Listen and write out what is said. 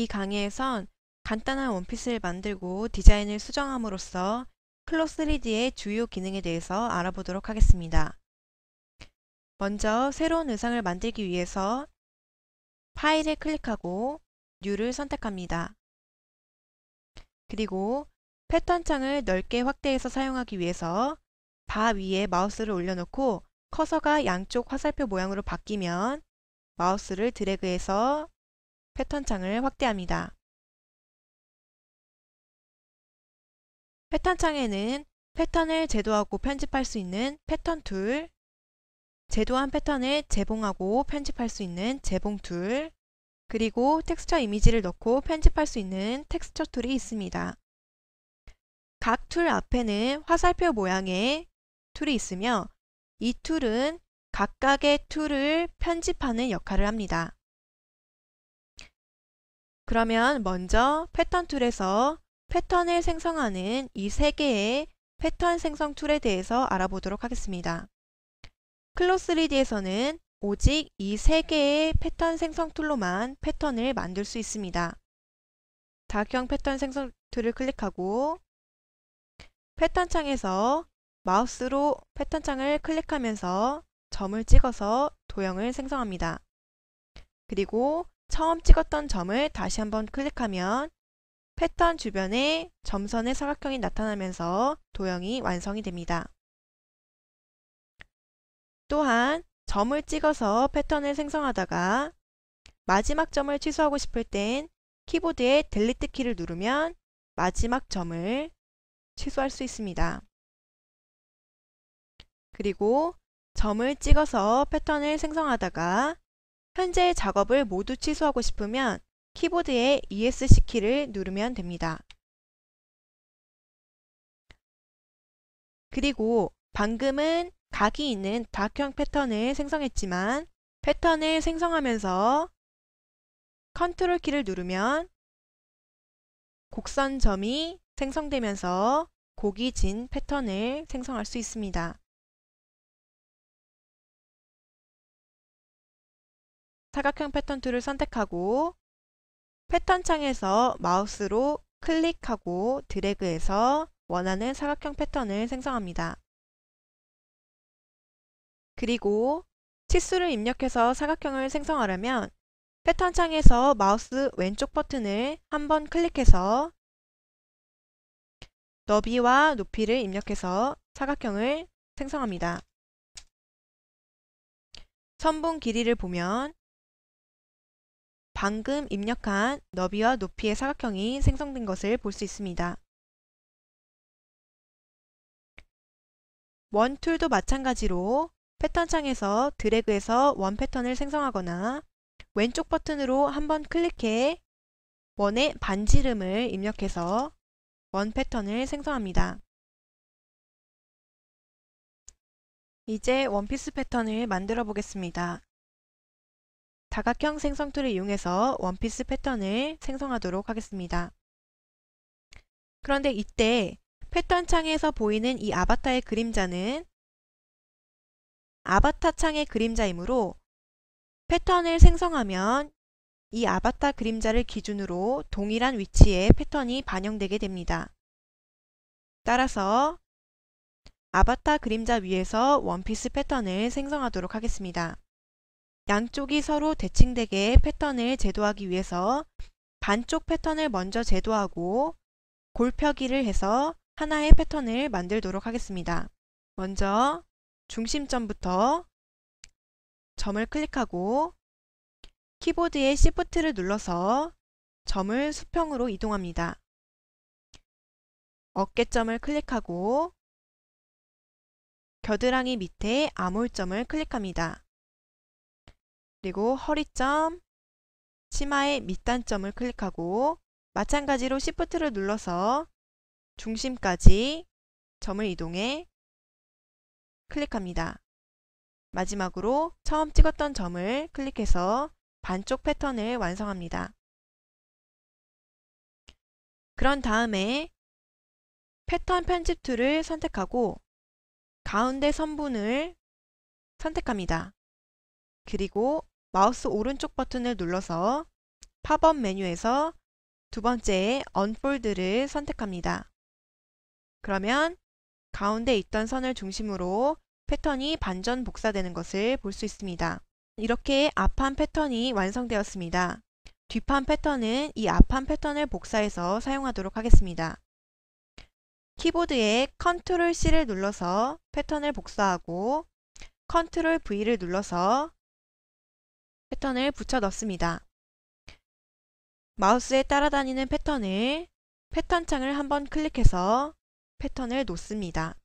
이 강의에선 간단한 원피스를 만들고 디자인을 수정함으로써 클로 스 3D의 주요 기능에 대해서 알아보도록 하겠습니다. 먼저 새로운 의상을 만들기 위해서 파일을 클릭하고 뉴를 선택합니다. 그리고 패턴 창을 넓게 확대해서 사용하기 위해서 바 위에 마우스를 올려놓고 커서가 양쪽 화살표 모양으로 바뀌면 마우스를 드래그해서 패턴 창을 확대합니다. 패턴 창에는 패턴을 제도하고 편집할 수 있는 패턴 툴, 제도한 패턴을 재봉하고 편집할 수 있는 재봉 툴, 그리고 텍스처 이미지를 넣고 편집할 수 있는 텍스처 툴이 있습니다. 각 툴 앞에는 화살표 모양의 툴이 있으며 이 툴은 각각의 툴을 편집하는 역할을 합니다. 그러면 먼저 패턴 툴에서 패턴을 생성하는 이 세 개의 패턴 생성 툴에 대해서 알아보도록 하겠습니다. 클로3D에서는 스 오직 이 세 개의 패턴 생성 툴로만 패턴을 만들 수 있습니다. 다각형 패턴 생성 툴을 클릭하고 패턴 창에서 마우스로 패턴 창을 클릭하면서 점을 찍어서 도형을 생성합니다. 그리고 처음 찍었던 점을 다시 한번 클릭하면 패턴 주변에 점선의 사각형이 나타나면서 도형이 완성이 됩니다. 또한 점을 찍어서 패턴을 생성하다가 마지막 점을 취소하고 싶을 땐 키보드의 델리트 키를 누르면 마지막 점을 취소할 수 있습니다. 그리고 점을 찍어서 패턴을 생성하다가 현재의 작업을 모두 취소하고 싶으면 키보드의 ESC 키를 누르면 됩니다. 그리고 방금은 각이 있는 다형형 패턴을 생성했지만 패턴을 생성하면서 컨트롤 키를 누르면 곡선점이 생성되면서 곡이 진 패턴을 생성할 수 있습니다. 사각형 패턴 툴을 선택하고 패턴 창에서 마우스로 클릭하고 드래그해서 원하는 사각형 패턴을 생성합니다. 그리고 치수를 입력해서 사각형을 생성하려면 패턴 창에서 마우스 왼쪽 버튼을 한번 클릭해서 너비와 높이를 입력해서 사각형을 생성합니다. 선분 길이를 보면 방금 입력한 너비와 높이의 사각형이 생성된 것을 볼 수 있습니다. 원 툴도 마찬가지로 패턴 창에서 드래그해서 원 패턴을 생성하거나 왼쪽 버튼으로 한번 클릭해 원의 반지름을 입력해서 원 패턴을 생성합니다. 이제 원피스 패턴을 만들어 보겠습니다. 다각형 생성 툴을 이용해서 원피스 패턴을 생성하도록 하겠습니다. 그런데 이때 패턴 창에서 보이는 이 아바타의 그림자는 아바타 창의 그림자이므로 패턴을 생성하면 이 아바타 그림자를 기준으로 동일한 위치에 패턴이 반영되게 됩니다. 따라서 아바타 그림자 위에서 원피스 패턴을 생성하도록 하겠습니다. 양쪽이 서로 대칭되게 패턴을 제도하기 위해서 반쪽 패턴을 먼저 제도하고 골펴기를 해서 하나의 패턴을 만들도록 하겠습니다. 먼저 중심점부터 점을 클릭하고 키보드의 Shift를 눌러서 점을 수평으로 이동합니다. 어깨점을 클릭하고 겨드랑이 밑에 암홀점을 클릭합니다. 그리고 허리점, 치마의 밑단점을 클릭하고 마찬가지로 시프트를 눌러서 중심까지 점을 이동해 클릭합니다. 마지막으로 처음 찍었던 점을 클릭해서 반쪽 패턴을 완성합니다. 그런 다음에 패턴 편집 툴을 선택하고 가운데 선분을 선택합니다. 그리고 마우스 오른쪽 버튼을 눌러서 팝업 메뉴에서 두 번째 언폴드를 선택합니다. 그러면 가운데 있던 선을 중심으로 패턴이 반전 복사되는 것을 볼 수 있습니다. 이렇게 앞판 패턴이 완성되었습니다. 뒷판 패턴은 이 앞판 패턴을 복사해서 사용하도록 하겠습니다. 키보드에 Ctrl C를 눌러서 패턴을 복사하고 Ctrl V를 눌러서 패턴을 붙여 넣습니다. 마우스에 따라다니는 패턴을 패턴 창을 한번 클릭해서 패턴을 놓습니다.